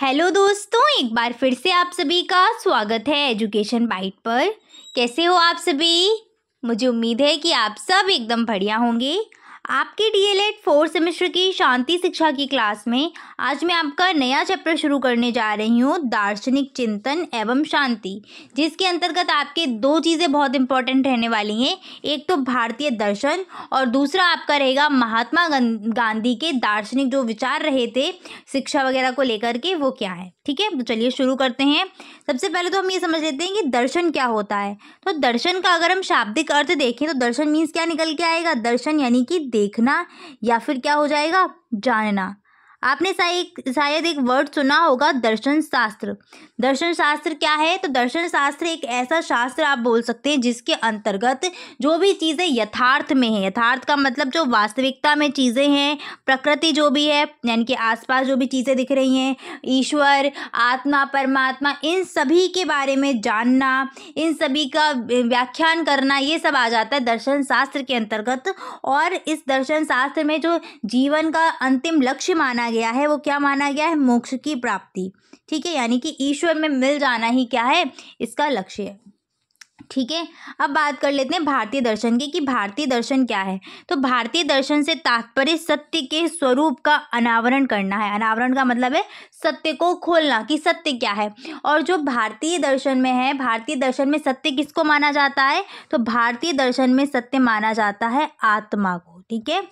hello दोस्तों एक बार फिर से आप सभी का स्वागत है एजुकेशन बाइट पर कैसे हो आप सभी मुझे उम्मीद है कि आप सब एकदम बढ़िया होंगे आपके डीएलएड फोर्थ सेमेस्टर की शांति शिक्षा की क्लास में आज मैं आपका नया चैप्टर शुरू करने जा रही हूँ दार्शनिक चिंतन एवं शांति जिसके अंतर्गत आपके दो चीज़ें बहुत इंपॉर्टेंट रहने वाली हैं एक तो भारतीय दर्शन और दूसरा आपका रहेगा महात्मा गांधी के दार्शनिक जो विचार रहे थे शिक्षा वगैरह को लेकर के वो क्या है ठीक है तो चलिए शुरू करते हैं सबसे पहले तो हम ये समझ लेते हैं कि दर्शन क्या होता है तो दर्शन का अगर हम शाब्दिक अर्थ देखें तो दर्शन मीन्स क्या निकल के आएगा दर्शन यानी कि देखना या फिर क्या हो जाएगा जानना आपने शायद एक वर्ड सुना होगा दर्शन शास्त्र दर्शन शास्त्र क्या है तो दर्शन शास्त्र एक ऐसा शास्त्र आप बोल सकते हैं जिसके अंतर्गत जो भी चीज़ें यथार्थ में है यथार्थ का मतलब जो वास्तविकता में चीज़ें हैं प्रकृति जो भी है यानी कि आसपास जो भी चीज़ें दिख रही हैं ईश्वर आत्मा परमात्मा इन सभी के बारे में जानना इन सभी का व्याख्यान करना ये सब आ जाता है दर्शन शास्त्र के अंतर्गत और इस दर्शन शास्त्र में जो जीवन का अंतिम लक्ष्य माना माना गया है वो क्या माना गया है मोक्ष की प्राप्ति ठीक है यानी कि ईश्वर में मिल जाना ही क्या है इसका लक्ष्य है ठीक है अब बात कर लेते हैं भारतीय दर्शन की कि भारतीय दर्शन क्या है तो भारतीय दर्शन से तात्पर्य सत्य के स्वरूप का अनावरण करना है अनावरण का मतलब है सत्य को खोलना कि सत्य क्या है और जो भारतीय दर्शन में है भारतीय दर्शन में सत्य किसको माना जाता है तो भारतीय दर्शन में सत्य माना जाता है आत्मा को ठीक है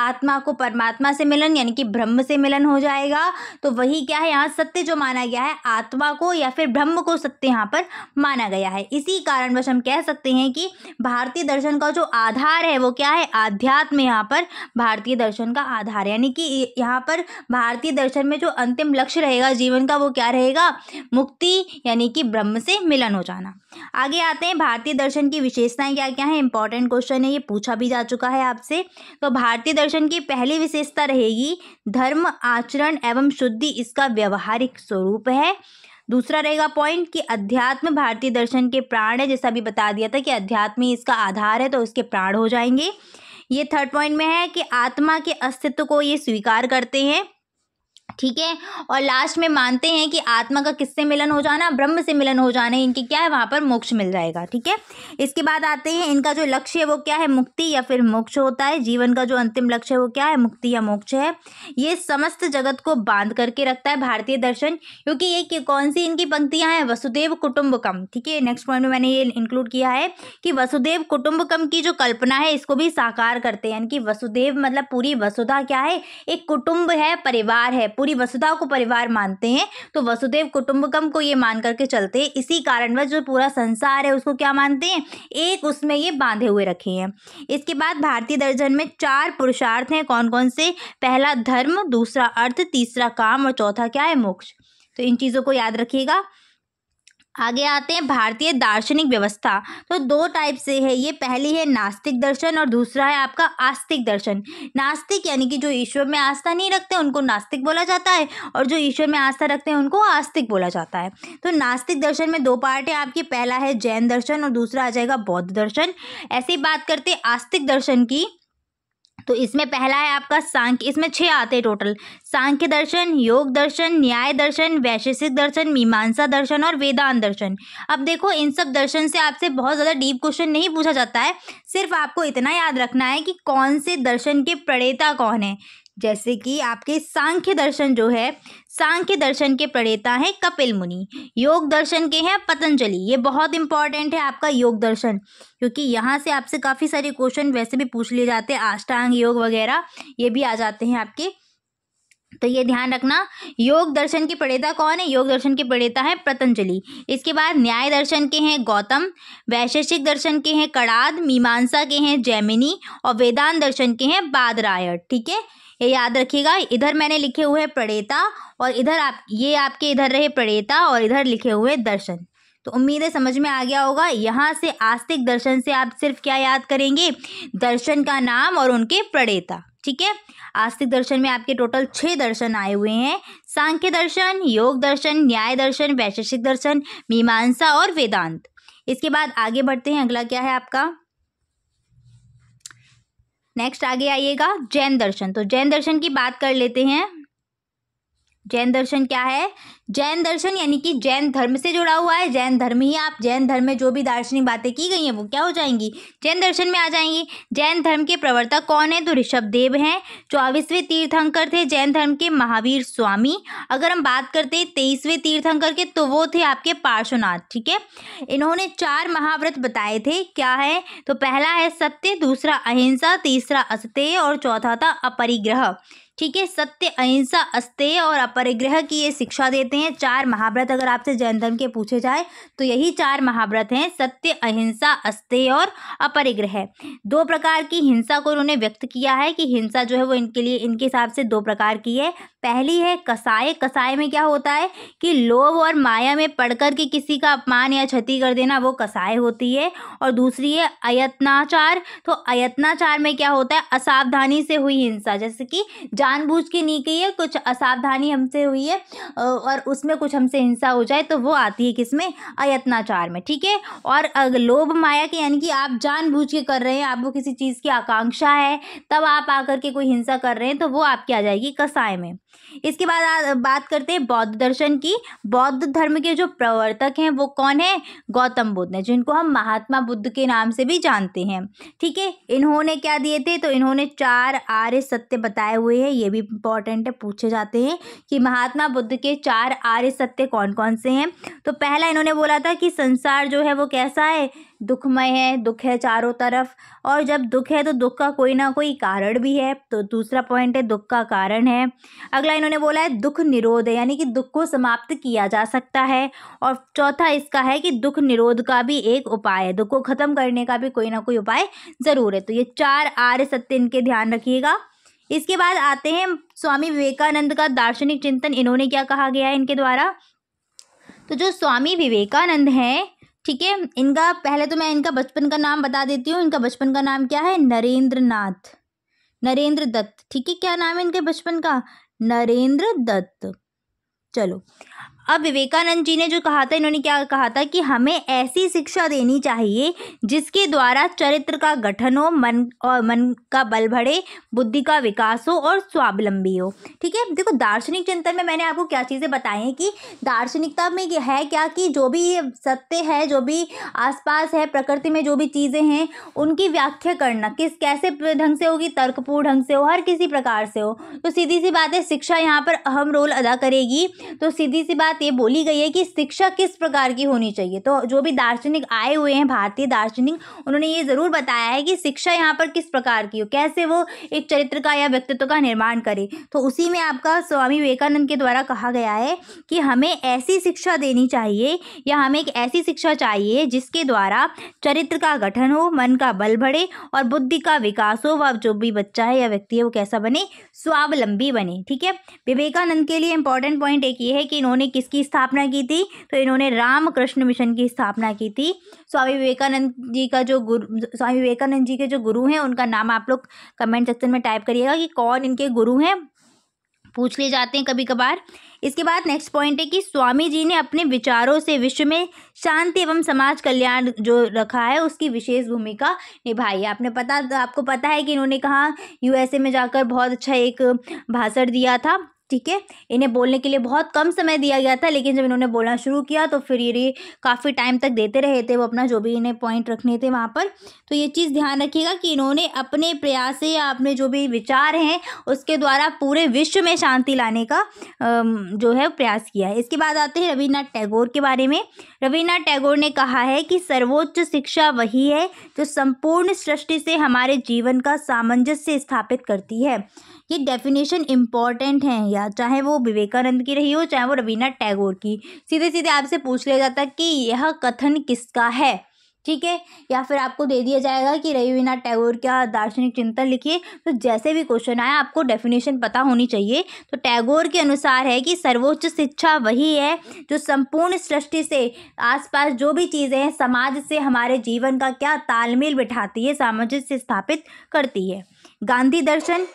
आत्मा को परमात्मा से मिलन यानी कि ब्रह्म से मिलन हो जाएगा तो वही क्या है यहाँ सत्य जो माना गया है आत्मा को या फिर ब्रह्म को सत्य यहाँ पर माना गया है इसी कारणवश हम कह सकते हैं कि भारतीय दर्शन का जो आधार है वो क्या है आध्यात्म यहाँ पर भारतीय दर्शन का आधार यानी कि यहाँ पर भारतीय दर्शन में जो अंतिम लक्ष्य रहेगा जीवन का वो क्या रहेगा मुक्ति यानी कि ब्रह्म से मिलन हो जाना आगे आते हैं भारतीय दर्शन की विशेषताएं क्या क्या हैं इंपॉर्टेंट क्वेश्चन है ये पूछा भी जा चुका है आपसे तो भारतीय दर्शन की पहली विशेषता रहेगी धर्म आचरण एवं शुद्धि इसका व्यवहारिक स्वरूप है दूसरा रहेगा पॉइंट कि अध्यात्म भारतीय दर्शन के प्राण है जैसा भी बता दिया था कि अध्यात्म इसका आधार है तो उसके प्राण हो जाएंगे ये थर्ड पॉइंट में है कि आत्मा के अस्तित्व को ये स्वीकार करते हैं ठीक है और लास्ट में मानते हैं कि आत्मा का किससे मिलन हो जाना ब्रह्म से मिलन हो जाना इनके क्या है वहाँ पर मोक्ष मिल जाएगा ठीक है इसके बाद आते हैं इनका जो लक्ष्य है वो क्या है मुक्ति या फिर मोक्ष होता है जीवन का जो अंतिम लक्ष्य है वो क्या है मुक्ति या मोक्ष है ये समस्त जगत को बांध करके रखता है भारतीय दर्शन क्योंकि ये कौन सी इनकी पंक्तियाँ हैं वसुदेव कुटुम्बकम ठीक है नेक्स्ट पॉइंट में मैंने ये इंक्लूड किया है कि वसुदेव कुटुम्बकम की जो कल्पना है इसको भी साकार करते हैं यानी कि वसुदेव मतलब पूरी वसुधा क्या है एक कुटुम्ब है परिवार है पूरी अपनी वसुधा को परिवार मानते हैं तो वसुदेव कुटुंबकम को ये मान करके चलते हैं इसी कारणवश जो पूरा संसार है उसको क्या मानते हैं एक उसमें ये बांधे हुए रखे हैं इसके बाद भारतीय दर्शन में चार पुरुषार्थ हैं कौन कौन से पहला धर्म दूसरा अर्थ तीसरा काम और चौथा क्या है मोक्ष तो इन चीज़ों को याद रखिएगा आगे आते हैं भारतीय दार्शनिक व्यवस्था तो दो टाइप से है ये पहली है नास्तिक दर्शन और दूसरा है आपका आस्तिक दर्शन नास्तिक यानी कि जो ईश्वर में आस्था नहीं रखते उनको नास्तिक बोला जाता है और जो ईश्वर में आस्था रखते हैं उनको आस्तिक बोला जाता है तो नास्तिक दर्शन में दो पार्ट है आपकी पहला है जैन दर्शन और दूसरा आ जाएगा बौद्ध दर्शन ऐसे बात करते आस्तिक दर्शन की तो इसमें पहला है आपका सांख्य इसमें छः आते हैं टोटल सांख्य दर्शन योग दर्शन न्याय दर्शन वैशेषिक दर्शन मीमांसा दर्शन और वेदांत दर्शन अब देखो इन सब दर्शन से आपसे बहुत ज़्यादा डीप क्वेश्चन नहीं पूछा जाता है सिर्फ आपको इतना याद रखना है कि कौन से दर्शन के प्रणेता कौन है जैसे कि आपके सांख्य दर्शन जो है सांख्य दर्शन के प्रणेता हैं कपिल मुनि योग दर्शन के हैं पतंजलि ये बहुत इंपॉर्टेंट है आपका योग दर्शन क्योंकि यहाँ से आपसे काफ़ी सारे क्वेश्चन वैसे भी पूछ लिए जाते हैं आष्टांग योग वगैरह ये भी आ जाते हैं आपके तो ये ध्यान रखना योग दर्शन के प्रणेता कौन है योग दर्शन के प्रणेता है पतंजलि इसके बाद न्याय दर्शन के हैं गौतम वैशेषिक दर्शन के हैं कड़ाद मीमांसा के हैं जैमिनी और वेदांत दर्शन के हैं बादरायण ठीक है ये याद रखिएगा इधर मैंने लिखे हुए प्रणेता और इधर आप ये आपके इधर रहे प्रणेता और इधर लिखे हुए दर्शन तो उम्मीद है समझ में आ गया होगा यहाँ से आस्तिक दर्शन से आप सिर्फ क्या याद करेंगे दर्शन का नाम और उनके प्रणेता ठीक है आस्तिक दर्शन में आपके टोटल छः दर्शन आए हुए हैं सांख्य दर्शन योग दर्शन न्याय दर्शन वैशेषिक दर्शन मीमांसा और वेदांत इसके बाद आगे बढ़ते हैं अगला क्या है आपका नेक्स्ट आगे आइएगा जैन दर्शन तो जैन दर्शन की बात कर लेते हैं जैन दर्शन क्या है जैन दर्शन यानी कि जैन धर्म से जुड़ा हुआ है जैन धर्म ही आप जैन धर्म में जो भी दार्शनिक बातें की गई हैं वो क्या हो जाएंगी जैन दर्शन में आ जाएंगी जैन धर्म के प्रवर्तक कौन है तो ऋषभ देव हैं चौबीसवें तीर्थंकर थे जैन धर्म के महावीर स्वामी अगर हम बात करते हैं तेईसवें तीर्थंकर के तो वो थे आपके पार्श्वनाथ ठीक है इन्होंने चार महाव्रत बताए थे क्या है तो पहला है सत्य दूसरा अहिंसा तीसरा असत्य और चौथा था अपरिग्रह ठीक है सत्य अहिंसा अस्तेय और अपरिग्रह की ये शिक्षा देते हैं चार महाव्रत अगर आपसे जैन धर्म के पूछे जाए तो यही चार महाव्रत हैं सत्य अहिंसा अस्तेय और अपरिग्रह दो प्रकार की हिंसा को उन्होंने व्यक्त किया है कि हिंसा जो है वो इनके लिए इनके हिसाब से दो प्रकार की है पहली है कसाय कसाय में क्या होता है कि लोभ और माया में कर के किसी का अपमान या क्षति कर देना वो कसाय होती है और दूसरी है अयत्नाचार तो अयत्नाचार में क्या होता है असावधानी से हुई हिंसा जैसे कि जानबूझ के नहीं की है कुछ असावधानी हमसे हुई है और उसमें कुछ हमसे हिंसा हो जाए तो वो आती है किस में अयत्नाचार में ठीक है और लोभ माया के यानी कि आप जानबूझ के कर रहे हैं आपको किसी चीज़ की आकांक्षा है तब आप आकर के कोई हिंसा कर रहे हैं तो वो आपकी आ जाएगी कसाय में इसके बाद बात करते हैं बौद्ध दर्शन की बौद्ध धर्म के जो प्रवर्तक हैं वो कौन है गौतम बुद्ध हैं जिनको हम महात्मा बुद्ध के नाम से भी जानते हैं ठीक है इन्होंने क्या दिए थे तो इन्होंने चार आर्य सत्य बताए हुए हैं ये भी इंपॉर्टेंट है पूछे जाते हैं कि महात्मा बुद्ध के चार आर्य सत्य कौन कौन से हैं तो पहला इन्होंने बोला था कि संसार जो है वो कैसा है दुखमय है दुख है चारों तरफ और जब दुख है तो दुख का कोई ना कोई कारण भी है तो दूसरा पॉइंट है दुख का कारण है अगला इन्होंने बोला है दुख निरोध है यानी कि दुख को समाप्त किया जा सकता है और चौथा इसका है कि दुख निरोध का भी एक उपाय है दुख को ख़त्म करने का भी कोई ना कोई उपाय ज़रूर है तो ये चार आर्य सत्य इनके ध्यान रखिएगा इसके बाद आते हैं स्वामी विवेकानंद का दार्शनिक चिंतन इन्होंने क्या कहा गया है इनके द्वारा तो जो स्वामी विवेकानंद हैं ठीक है इनका पहले तो मैं इनका बचपन का नाम बता देती हूँ इनका बचपन का नाम क्या है नरेंद्र नाथ नरेंद्र दत्त ठीक है क्या नाम है इनके बचपन का नरेंद्र दत्त चलो अब विवेकानंद जी ने जो कहा था इन्होंने क्या कहा था कि हमें ऐसी शिक्षा देनी चाहिए जिसके द्वारा चरित्र का गठन हो मन और मन का बल बढ़े बुद्धि का विकास हो और स्वावलंबी हो ठीक है देखो दार्शनिक चिंतन में मैंने आपको क्या चीज़ें बताई हैं कि दार्शनिकता में है क्या कि जो भी सत्य है जो भी आसपास है प्रकृति में जो भी चीज़ें हैं उनकी व्याख्या करना किस कैसे ढंग से होगी तर्कपूर्ण ढंग से हो हर किसी प्रकार से हो तो सीधी सी बात है शिक्षा यहाँ पर अहम रोल अदा करेगी तो सीधी सी बात बात ये बोली गई है कि शिक्षा किस प्रकार की होनी चाहिए तो जो भी दार्शनिक आए हुए हैं भारतीय दार्शनिक उन्होंने ये ज़रूर बताया है कि शिक्षा यहाँ पर किस प्रकार की हो कैसे वो एक चरित्र का या व्यक्तित्व का निर्माण करे तो उसी में आपका स्वामी विवेकानंद के द्वारा कहा गया है कि हमें ऐसी शिक्षा देनी चाहिए या हमें एक ऐसी शिक्षा चाहिए जिसके द्वारा चरित्र का गठन हो मन का बल बढ़े और बुद्धि का विकास हो वह जो भी बच्चा है या व्यक्ति है वो कैसा बने स्वावलंबी बने ठीक है विवेकानंद के लिए इंपॉर्टेंट पॉइंट एक ये है कि इन्होंने किस किसकी स्थापना की थी तो इन्होंने रामकृष्ण मिशन की स्थापना की थी स्वामी विवेकानंद जी का जो गुरु स्वामी विवेकानंद जी के जो गुरु हैं उनका नाम आप लोग कमेंट सेक्शन में टाइप करिएगा कि कौन इनके गुरु हैं पूछ लिए जाते हैं कभी कभार इसके बाद नेक्स्ट पॉइंट है कि स्वामी जी ने अपने विचारों से विश्व में शांति एवं समाज कल्याण जो रखा है उसकी विशेष भूमिका निभाई है आपने पता आपको पता है कि इन्होंने कहा यूएसए में जाकर बहुत अच्छा एक भाषण दिया था ठीक है इन्हें बोलने के लिए बहुत कम समय दिया गया था लेकिन जब इन्होंने बोलना शुरू किया तो फिर ये काफ़ी टाइम तक देते रहे थे वो अपना जो भी इन्हें पॉइंट रखने थे वहाँ पर तो ये चीज़ ध्यान रखिएगा कि इन्होंने अपने प्रयास या अपने जो भी विचार हैं उसके द्वारा पूरे विश्व में शांति लाने का जो है प्रयास किया है इसके बाद आते हैं रविन्द्रनाथ टैगोर के बारे में रविन्द्रनाथ टैगोर ने कहा है कि सर्वोच्च शिक्षा वही है जो संपूर्ण सृष्टि से हमारे जीवन का सामंजस्य स्थापित करती है ये डेफिनेशन इम्पॉर्टेंट है या चाहे वो विवेकानंद की रही हो चाहे वो रवीना टैगोर की सीधे सीधे आपसे पूछ लिया जाता कि यह कथन किसका है ठीक है या फिर आपको दे दिया जाएगा कि रविना टैगोर का दार्शनिक चिंतन लिखिए तो जैसे भी क्वेश्चन आया आपको डेफिनेशन पता होनी चाहिए तो टैगोर के अनुसार है कि सर्वोच्च शिक्षा वही है जो संपूर्ण सृष्टि से आसपास जो भी चीज़ें हैं समाज से हमारे जीवन का क्या तालमेल बिठाती है सामंजस्य स्थापित करती है गांधी दर्शन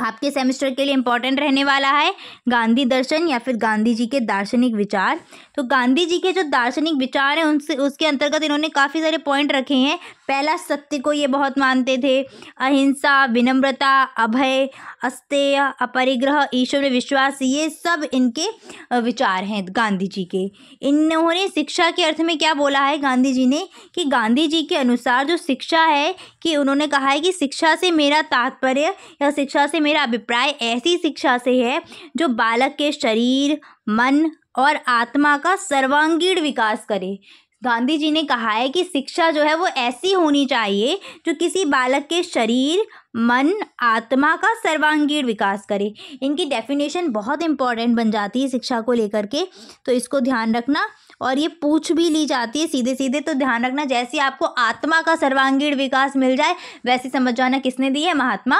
आपके सेमेस्टर के लिए इम्पॉर्टेंट रहने वाला है गांधी दर्शन या फिर गांधी जी के दार्शनिक विचार तो गांधी जी के जो दार्शनिक विचार हैं उनसे उसके अंतर्गत इन्होंने काफ़ी सारे पॉइंट रखे हैं पहला सत्य को ये बहुत मानते थे अहिंसा विनम्रता अभय अस्तेय अपरिग्रह ईश्वर में विश्वास ये सब इनके विचार हैं गांधी जी के इन्होंने शिक्षा के अर्थ में क्या बोला है गांधी जी ने कि गांधी जी के अनुसार जो शिक्षा है कि उन्होंने कहा है कि शिक्षा से मेरा तात्पर्य या शिक्षा से मेरा अभिप्राय ऐसी शिक्षा से है जो बालक के शरीर मन और आत्मा का सर्वांगीण विकास करे गांधी जी ने कहा है कि शिक्षा जो है वो ऐसी होनी चाहिए जो किसी बालक के शरीर मन आत्मा का सर्वांगीण विकास करे इनकी डेफिनेशन बहुत इंपॉर्टेंट बन जाती है शिक्षा को लेकर के तो इसको ध्यान रखना और ये पूछ भी ली जाती है सीधे सीधे तो ध्यान रखना जैसे आपको आत्मा का सर्वांगीण विकास मिल जाए वैसे समझ जाना किसने दी है महात्मा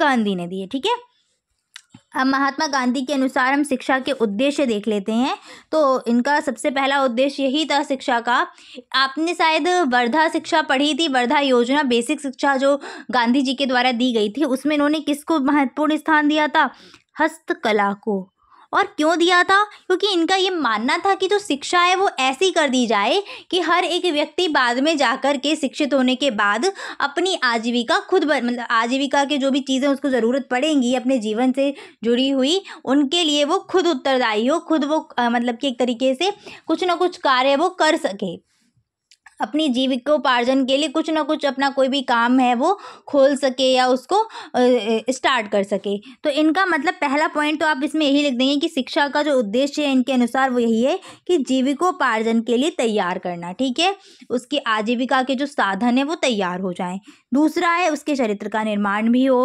गांधी ने दी है ठीक है अब महात्मा गांधी के अनुसार हम शिक्षा के उद्देश्य देख लेते हैं तो इनका सबसे पहला उद्देश्य यही था शिक्षा का आपने शायद वर्धा शिक्षा पढ़ी थी वर्धा योजना बेसिक शिक्षा जो गांधी जी के द्वारा दी गई थी उसमें इन्होंने किसको महत्वपूर्ण स्थान दिया था हस्तकला को और क्यों दिया था क्योंकि इनका ये मानना था कि जो शिक्षा है वो ऐसी कर दी जाए कि हर एक व्यक्ति बाद में जाकर के शिक्षित होने के बाद अपनी आजीविका खुद मतलब आजीविका के जो भी चीज़ें उसको ज़रूरत पड़ेंगी अपने जीवन से जुड़ी हुई उनके लिए वो खुद उत्तरदायी हो खुद वो आ, मतलब कि एक तरीके से कुछ ना कुछ कार्य वो कर सके अपनी जीविकोपार्जन के लिए कुछ ना कुछ अपना कोई भी काम है वो खोल सके या उसको स्टार्ट कर सके तो इनका मतलब पहला पॉइंट तो आप इसमें यही लिख देंगे कि शिक्षा का जो उद्देश्य है इनके अनुसार वो यही है कि जीविकोपार्जन के लिए तैयार करना ठीक है उसकी आजीविका के जो साधन है वो तैयार हो जाए दूसरा है उसके चरित्र का निर्माण भी हो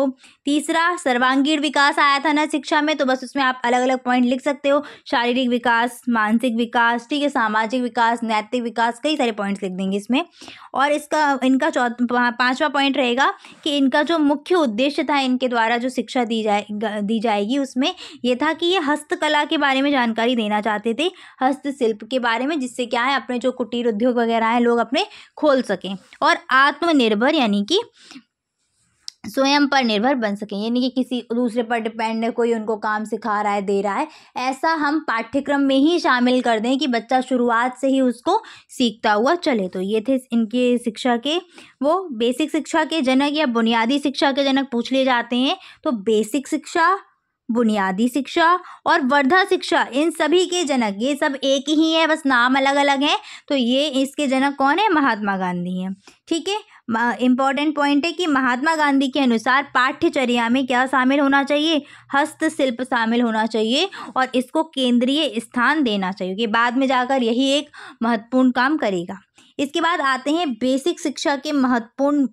तीसरा सर्वांगीण विकास आया था ना शिक्षा में तो बस उसमें आप अलग अलग पॉइंट लिख सकते हो शारीरिक विकास मानसिक विकास ठीक है सामाजिक विकास नैतिक विकास कई सारे पॉइंट्स लिख देंगे इसमें और इसका इनका चौथ पाँचवा पॉइंट रहेगा कि इनका जो मुख्य उद्देश्य था इनके द्वारा जो शिक्षा दी जाए दी जाएगी उसमें यह था कि ये हस्तकला के बारे में जानकारी देना चाहते थे हस्तशिल्प के बारे में जिससे क्या है अपने जो कुटीर उद्योग वगैरह हैं लोग अपने खोल सकें और आत्मनिर्भर यानी कि स्वयं पर निर्भर बन सकें यानी कि किसी दूसरे पर डिपेंड है कोई उनको काम सिखा रहा है दे रहा है ऐसा हम पाठ्यक्रम में ही शामिल कर दें कि बच्चा शुरुआत से ही उसको सीखता हुआ चले तो ये थे इनके शिक्षा के वो बेसिक शिक्षा के जनक या बुनियादी शिक्षा के जनक पूछ लिए जाते हैं तो बेसिक शिक्षा बुनियादी शिक्षा और वर्धा शिक्षा इन सभी के जनक ये सब एक ही है बस नाम अलग अलग हैं तो ये इसके जनक कौन है महात्मा गांधी हैं ठीक है इम्पॉर्टेंट पॉइंट है कि महात्मा गांधी के अनुसार पाठ्यचर्या में क्या शामिल होना चाहिए हस्तशिल्प शामिल होना चाहिए और इसको केंद्रीय स्थान देना चाहिए कि बाद में जाकर यही एक महत्वपूर्ण काम करेगा इसके बाद आते हैं बेसिक शिक्षा के महत्वपूर्ण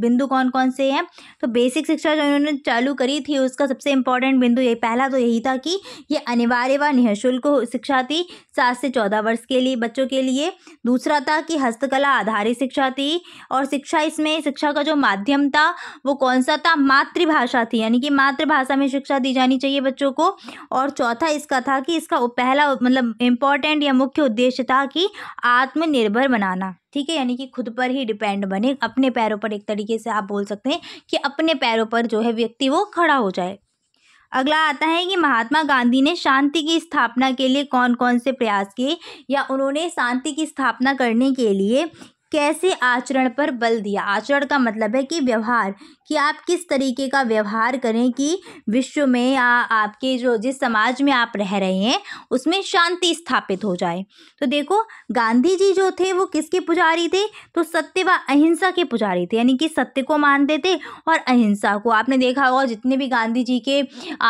बिंदु कौन कौन से हैं तो बेसिक शिक्षा जो इन्होंने चालू करी थी उसका सबसे इम्पोर्टेंट बिंदु ये पहला तो यही था कि ये अनिवार्य व निःशुल्क शिक्षा थी सात से चौदह वर्ष के लिए बच्चों के लिए दूसरा था कि हस्तकला आधारित शिक्षा थी और शिक्षा इसमें शिक्षा का जो माध्यम था वो कौन सा था मातृभाषा थी यानी कि मातृभाषा में शिक्षा दी जानी चाहिए बच्चों को और चौथा इसका था कि इसका पहला मतलब इम्पोर्टेंट या मुख्य उद्देश्य था कि आत्मनिर्भर बनाना बनना ठीक है यानी कि खुद पर ही डिपेंड बने अपने पैरों पर एक तरीके से आप बोल सकते हैं कि अपने पैरों पर जो है व्यक्ति वो खड़ा हो जाए अगला आता है कि महात्मा गांधी ने शांति की स्थापना के लिए कौन कौन से प्रयास किए या उन्होंने शांति की स्थापना करने के लिए कैसे आचरण पर बल दिया आचरण का मतलब है कि व्यवहार कि आप किस तरीके का व्यवहार करें कि विश्व में या आपके जो जिस समाज में आप रह रहे हैं उसमें शांति स्थापित हो जाए तो देखो गांधी जी जो थे वो किसके पुजारी थे तो सत्य व अहिंसा के पुजारी थे यानी कि सत्य को मानते थे और अहिंसा को आपने देखा होगा जितने भी गांधी जी के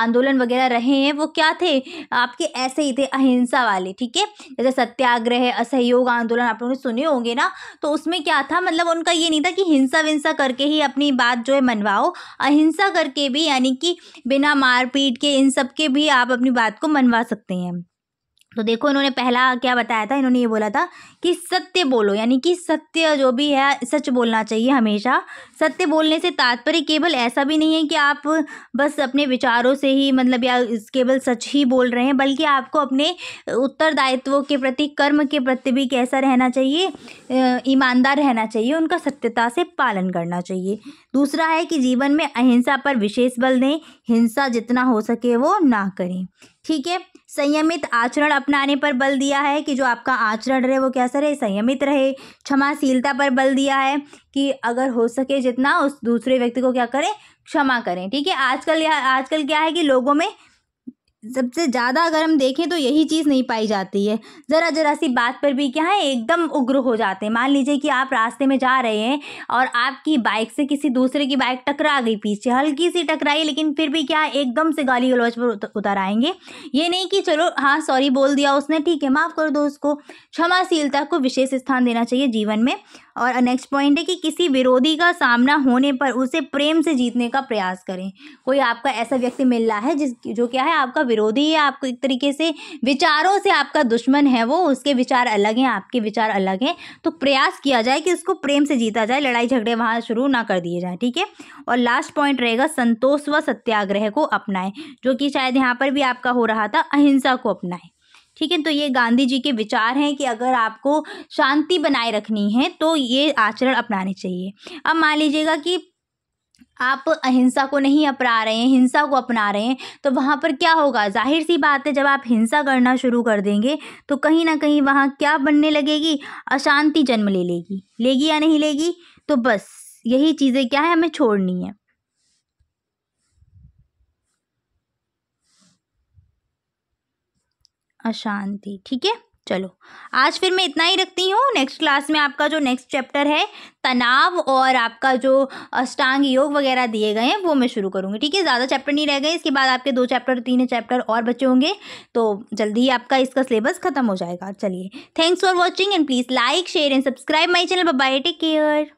आंदोलन वगैरह रहे हैं वो क्या थे आपके ऐसे ही थे अहिंसा वाले ठीक है जैसे सत्याग्रह असहयोग आंदोलन आप लोगों ने सुने होंगे ना तो तो उसमें क्या था मतलब उनका ये नहीं था कि हिंसा विंसा करके ही अपनी बात जो है मनवाओ अहिंसा करके भी यानी कि बिना मारपीट के इन सब के भी आप अपनी बात को मनवा सकते हैं तो देखो इन्होंने पहला क्या बताया था इन्होंने ये बोला था कि सत्य बोलो यानी कि सत्य जो भी है सच बोलना चाहिए हमेशा सत्य बोलने से तात्पर्य केवल ऐसा भी नहीं है कि आप बस अपने विचारों से ही मतलब या केवल सच ही बोल रहे हैं बल्कि आपको अपने उत्तरदायित्वों के प्रति कर्म के प्रति भी कैसा रहना चाहिए ईमानदार रहना चाहिए उनका सत्यता से पालन करना चाहिए दूसरा है कि जीवन में अहिंसा पर विशेष बल दें हिंसा जितना हो सके वो ना करें ठीक है संयमित आचरण अपनाने पर बल दिया है कि जो आपका आचरण रहे वो कैसा रहे संयमित रहे क्षमाशीलता पर बल दिया है कि अगर हो सके जितना उस दूसरे व्यक्ति को क्या करें क्षमा करें ठीक है आजकल यह आजकल क्या है कि लोगों में सबसे ज़्यादा अगर हम देखें तो यही चीज़ नहीं पाई जाती है ज़रा ज़रा सी बात पर भी क्या है एकदम उग्र हो जाते हैं मान लीजिए कि आप रास्ते में जा रहे हैं और आपकी बाइक से किसी दूसरे की बाइक टकरा गई पीछे हल्की सी टकराई लेकिन फिर भी क्या है एकदम से गाली गलौज पर उतर आएंगे ये नहीं कि चलो हाँ सॉरी बोल दिया उसने ठीक है माफ़ कर दो उसको क्षमाशीलता को विशेष स्थान देना चाहिए जीवन में और नेक्स्ट पॉइंट है कि किसी विरोधी का सामना होने पर उसे प्रेम से जीतने का प्रयास करें कोई आपका ऐसा व्यक्ति मिल रहा है जिस जो क्या है आपका विरोधी है आपको एक तरीके से विचारों से आपका दुश्मन है वो उसके विचार अलग हैं आपके विचार अलग हैं तो प्रयास किया जाए कि उसको प्रेम से जीता जाए लड़ाई झगड़े वहाँ शुरू ना कर दिए जाए ठीक है और लास्ट पॉइंट रहेगा संतोष व सत्याग्रह को अपनाएं जो कि शायद यहाँ पर भी आपका हो रहा था अहिंसा को अपनाएं ठीक है तो ये गांधी जी के विचार हैं कि अगर आपको शांति बनाए रखनी है तो ये आचरण अपनाने चाहिए अब मान लीजिएगा कि आप अहिंसा को नहीं अपना रहे हैं हिंसा को अपना रहे हैं तो वहाँ पर क्या होगा जाहिर सी बात है जब आप हिंसा करना शुरू कर देंगे तो कहीं ना कहीं वहाँ क्या बनने लगेगी अशांति जन्म ले लेगी लेगी या नहीं लेगी तो बस यही चीज़ें क्या है हमें छोड़नी है अशांति ठीक है चलो आज फिर मैं इतना ही रखती हूँ नेक्स्ट क्लास में आपका जो नेक्स्ट चैप्टर है तनाव और आपका जो अष्टांग योग वगैरह दिए गए हैं वो मैं शुरू करूँगी ठीक है ज़्यादा चैप्टर नहीं रह गए इसके बाद आपके दो चैप्टर तीन चैप्टर और बचे होंगे तो जल्दी ही आपका इसका सिलेबस खत्म हो जाएगा चलिए thanks for watching and please like share and subscribe my channel bye take care